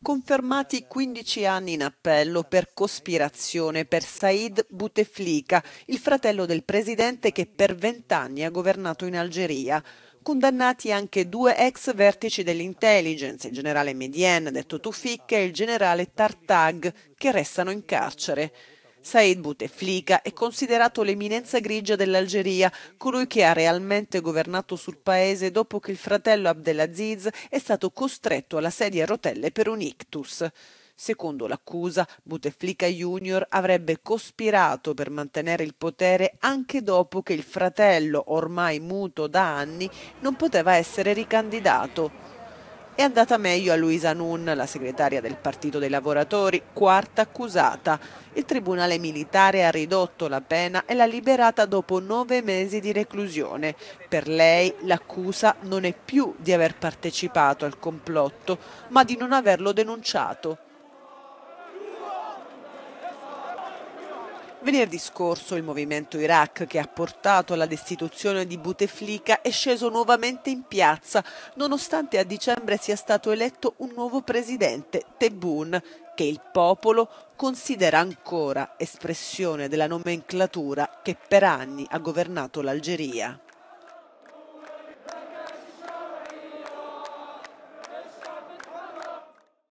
Confermati 15 anni in appello per cospirazione per Said Bouteflika, il fratello del presidente che per 20 anni ha governato in Algeria condannati anche due ex vertici dell'intelligence, il generale Medien, detto Tufik, e il generale Tartag, che restano in carcere. Said Bouteflika è considerato l'eminenza grigia dell'Algeria, colui che ha realmente governato sul paese dopo che il fratello Abdelaziz è stato costretto alla sedia a rotelle per un ictus. Secondo l'accusa, Bouteflika Junior avrebbe cospirato per mantenere il potere anche dopo che il fratello, ormai muto da anni, non poteva essere ricandidato. È andata meglio a Luisa Nun, la segretaria del Partito dei Lavoratori, quarta accusata. Il Tribunale Militare ha ridotto la pena e l'ha liberata dopo nove mesi di reclusione. Per lei l'accusa non è più di aver partecipato al complotto, ma di non averlo denunciato. Venerdì scorso il movimento Iraq che ha portato alla destituzione di Bouteflika è sceso nuovamente in piazza, nonostante a dicembre sia stato eletto un nuovo presidente, Tebboune, che il popolo considera ancora espressione della nomenclatura che per anni ha governato l'Algeria.